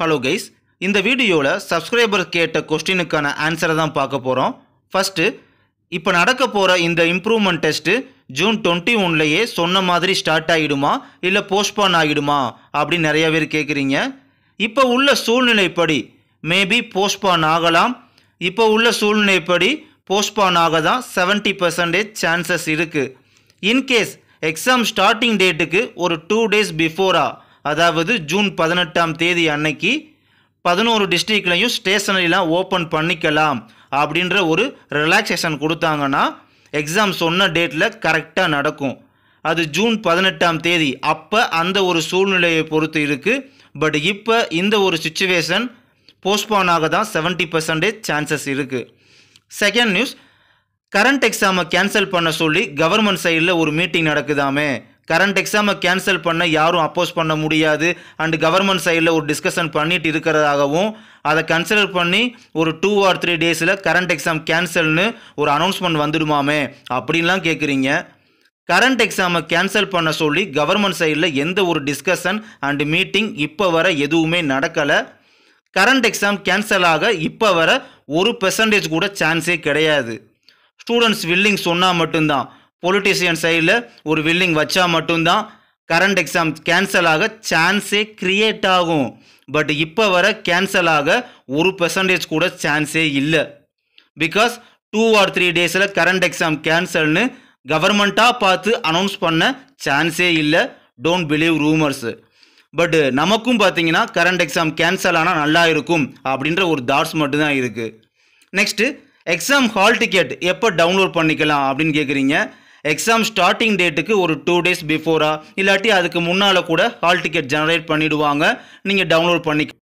hello guys இந்த வீடியோவில் subscriber கேட்ட கொஸ்டினுக்கான ஆன்சரை தான் பார்க்க போகிறோம் ஃபஸ்ட்டு இப்போ நடக்க போகிற இந்த இம்ப்ரூவ்மெண்ட் டெஸ்ட்டு ஜூன் டுவெண்ட்டி ஒன்லேயே சொன்ன மாதிரி ஸ்டார்ட் ஆகிடுமா இல்லை போஸ்ட்பான் ஆகிடுமா அப்படின்னு நிறைய பேர் கேட்குறீங்க இப்போ உள்ள சூழ்நிலைப்படி மேபி போஸ்ட்பான் ஆகலாம் இப்போ உள்ள சூழ்நிலைப்படி போஸ்ட்பான் ஆக தான் செவன்ட்டி பர்சன்டேஜ் சான்சஸ் இருக்குது இன்கேஸ் எக்ஸாம் ஸ்டார்டிங் டேட்டுக்கு ஒரு டூ டேஸ் பிஃபோராக அதாவது ஜூன் பதினெட்டாம் தேதி அன்னைக்கு பதினோரு டிஸ்ட்ரிக்ட்லையும் ஸ்டேஷனரிலாம் ஓப்பன் பண்ணிக்கலாம் அப்படின்ற ஒரு ரிலாக்ஸேஷன் கொடுத்தாங்கன்னா எக்ஸாம் சொன்ன டேட்டில் கரெக்டாக நடக்கும் அது ஜூன் பதினெட்டாம் தேதி அப்போ அந்த ஒரு சூழ்நிலையை பொறுத்து இருக்குது பட் இப்போ இந்த ஒரு சுச்சுவேஷன் போஸ்ட்போன் ஆக தான் செவன்ட்டி பர்சன்டேஜ் சான்சஸ் இருக்குது செகண்ட் நியூஸ் கரண்ட் எக்ஸாமை கேன்சல் பண்ண சொல்லி கவர்மெண்ட் சைடில் ஒரு மீட்டிங் நடக்குதாமே கரண்ட் எக்ஸாமை கேன்சல் பண்ண யாரும் அப்போஸ் பண்ண முடியாது அண்டு கவர்மெண்ட் சைடில் ஒரு டிஸ்கஷன் பண்ணிட்டு இருக்கிறதாகவும் அதை கன்சிடர் பண்ணி ஒரு டூ ஆர் த்ரீ டேஸில் கரண்ட் எக்ஸாம் கேன்சல்னு ஒரு அனௌன்ஸ்மெண்ட் வந்துடுமாமே அப்படின்லாம் கேட்குறீங்க கரண்ட் எக்ஸாமை கேன்சல் பண்ண சொல்லி கவர்மெண்ட் சைடில் எந்த ஒரு டிஸ்கஷன் அண்டு மீட்டிங் இப்போ வர எதுவுமே நடக்கலை கரண்ட் எக்ஸாம் கேன்சல் ஆக இப்போ வர ஒரு பெர்சன்டேஜ் கூட சான்ஸே கிடையாது ஸ்டூடெண்ட்ஸ் வில்லிங் சொன்னால் மட்டும்தான் பொலிட்டிஷியன் சைடில் ஒரு வில்லிங் வச்சா மட்டும்தான் கரண்ட் எக்ஸாம் கேன்சல் ஆக சான்ஸே க்ரியேட் ஆகும் பட் இப்போ வர கேன்சல் ஆக ஒரு பெர்சன்டேஜ் கூட சான்ஸே இல்லை பிகாஸ் டூ ஆர் த்ரீ டேஸில் கரண்ட் எக்ஸாம் கேன்சல்னு கவர்மெண்ட்டாக பார்த்து அனௌன்ஸ் பண்ண சான்ஸே இல்லை டோன்ட் பிலீவ் ரூமர்ஸ் பட் நமக்கும் பார்த்தீங்கன்னா கரண்ட் எக்ஸாம் கேன்சல் ஆனால் நல்லா இருக்கும் அப்படின்ற ஒரு தாட்ஸ் மட்டும்தான் இருக்குது நெக்ஸ்ட்டு எக்ஸாம் ஹால் டிக்கெட் எப்போ டவுன்லோட் பண்ணிக்கலாம் அப்படின்னு கேட்குறீங்க எக்ஸாம் ஸ்டார்டிங் டேட்டுக்கு ஒரு டூ டேஸ் பிஃபோரா இல்லாட்டி அதுக்கு முன்னால் கூட ஹால் டிக்கெட் ஜெனரேட் பண்ணிவிடுவாங்க நீங்கள் டவுன்லோட் பண்ணி